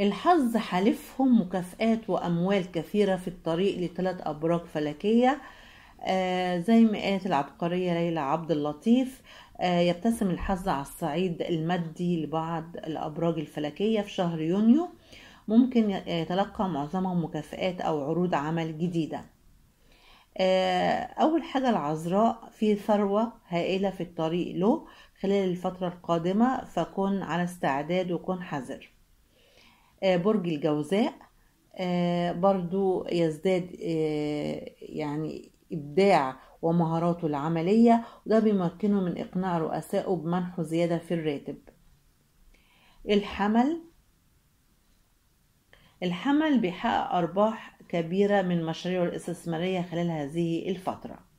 الحظ حالفهم مكافآت وأموال كثيرة في الطريق لثلاث أبراج فلكية آه زي ما قالت العبقرية ليلى عبد اللطيف آه يبتسم الحظ على الصعيد المادي لبعض الأبراج الفلكية في شهر يونيو ممكن يتلقى معظمهم مكافآت أو عروض عمل جديدة آه أول حاجة العذراء في ثروة هائلة في الطريق له خلال الفترة القادمة فكن على استعداد وكن حذر آه، برج الجوزاء آه، برضو يزداد آه، يعني إبداع ومهاراته العملية وده بيمكنه من إقناع رؤسائه بمنحه زيادة في الراتب الحمل الحمل بيحقق أرباح كبيرة من مشاريعه الاستثمارية خلال هذه الفترة